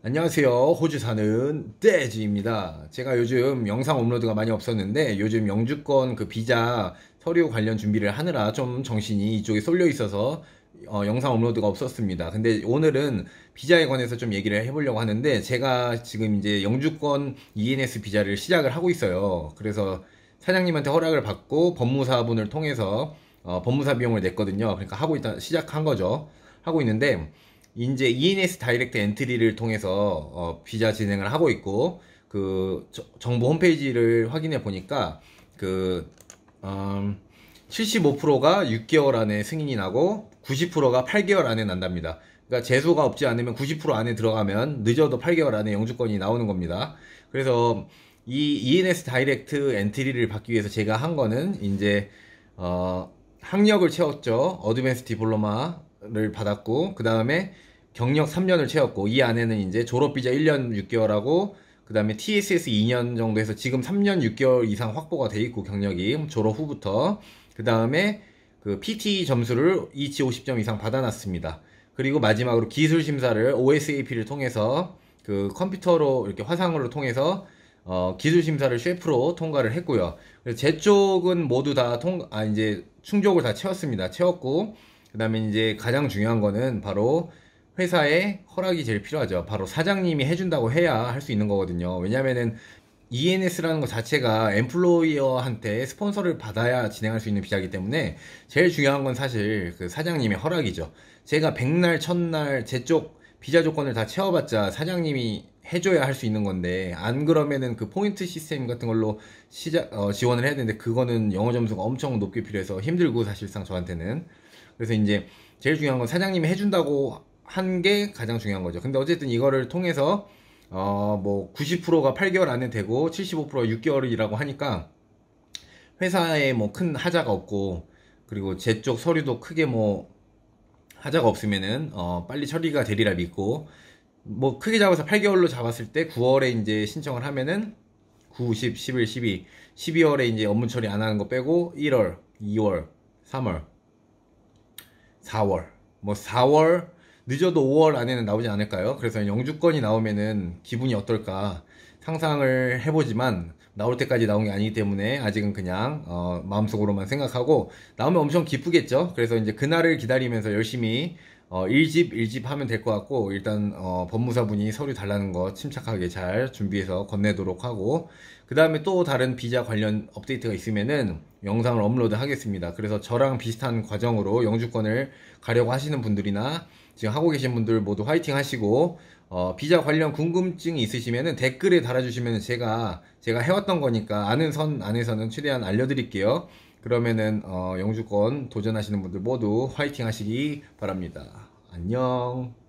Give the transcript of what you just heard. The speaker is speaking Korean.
안녕하세요. 호주 사는 떼지입니다. 제가 요즘 영상 업로드가 많이 없었는데 요즘 영주권 그 비자 서류 관련 준비를 하느라 좀 정신이 이쪽에 쏠려 있어서 어, 영상 업로드가 없었습니다. 근데 오늘은 비자에 관해서 좀 얘기를 해보려고 하는데 제가 지금 이제 영주권 ENS 비자를 시작을 하고 있어요. 그래서 사장님한테 허락을 받고 법무사분을 통해서 어, 법무사 비용을 냈거든요. 그러니까 하고 있다 시작한 거죠. 하고 있는데 이제 ENS 다이렉트 엔트리를 통해서 어, 비자 진행을 하고 있고 그 저, 정부 홈페이지를 확인해 보니까 그 음, 75%가 6개월 안에 승인이 나고 90%가 8개월 안에 난답니다. 그러니까 재수가 없지 않으면 90% 안에 들어가면 늦어도 8개월 안에 영주권이 나오는 겁니다. 그래서 이 ENS 다이렉트 엔트리를 받기 위해서 제가 한 거는 이제 어, 학력을 채웠죠. 어드밴스 디플로마를 받았고 그 다음에 경력 3년을 채웠고 이 안에는 이제 졸업 비자 1년 6개월하고 그다음에 TSS 2년 정도 해서 지금 3년 6개월 이상 확보가 돼 있고 경력이 졸업 후부터 그다음에 그 PT 점수를 2치 50점 이상 받아놨습니다. 그리고 마지막으로 기술 심사를 OSAP를 통해서 그 컴퓨터로 이렇게 화상으로 통해서 어, 기술 심사를 셰프로 통과를 했고요. 그래서 제 쪽은 모두 다 통, 아, 이제 충족을 다 채웠습니다. 채웠고, 그 다음에 이제 가장 중요한 거는 바로 회사의 허락이 제일 필요하죠. 바로 사장님이 해준다고 해야 할 수 있는 거거든요. 왜냐면은 ENS라는 것 자체가 엠플로이어한테 스폰서를 받아야 진행할 수 있는 비자이기 때문에 제일 중요한 건 사실 그 사장님의 허락이죠. 제가 백날, 첫날 제 쪽 비자 조건을 다 채워봤자 사장님이 해줘야 할 수 있는 건데 안 그러면은 그 포인트 시스템 같은 걸로 시작 어, 지원을 해야 되는데 그거는 영어 점수가 엄청 높게 필요해서 힘들고 사실상 저한테는 그래서 이제 제일 중요한 건 사장님이 해준다고 한게 가장 중요한 거죠. 근데 어쨌든 이거를 통해서 어뭐 90%가 8개월 안에 되고 75%가 6개월이라고 하니까 회사에 뭐 큰 하자가 없고 그리고 제 쪽 서류도 크게 뭐 하자가 없으면은 어 빨리 처리가 되리라 믿고 뭐 크게 잡아서 8개월로 잡았을 때 9월에 이제 신청을 하면은 9, 10, 11, 12, 12월에 이제 업무 처리 안 하는 거 빼고 1월, 2월, 3월, 4월, 뭐 4월, 늦어도 5월 안에는 나오지 않을까요? 그래서 영주권이 나오면은 기분이 어떨까 상상을 해보지만 나올 때까지 나온 게 아니기 때문에 아직은 그냥 어, 마음속으로만 생각하고 나오면 엄청 기쁘겠죠. 그래서 이제 그날을 기다리면서 열심히 어, 1집, 1집 하면 될 것 같고, 일단, 어, 법무사분이 서류 달라는 거 침착하게 잘 준비해서 건네도록 하고, 그 다음에 또 다른 비자 관련 업데이트가 있으면은 영상을 업로드 하겠습니다. 그래서 저랑 비슷한 과정으로 영주권을 가려고 하시는 분들이나 지금 하고 계신 분들 모두 화이팅 하시고, 어, 비자 관련 궁금증이 있으시면은 댓글에 달아주시면 제가, 제가 해왔던 거니까 아는 선 안에서는 최대한 알려드릴게요. 그러면은 어, 영주권 도전하시는 분들 모두 화이팅 하시기 바랍니다. 안녕.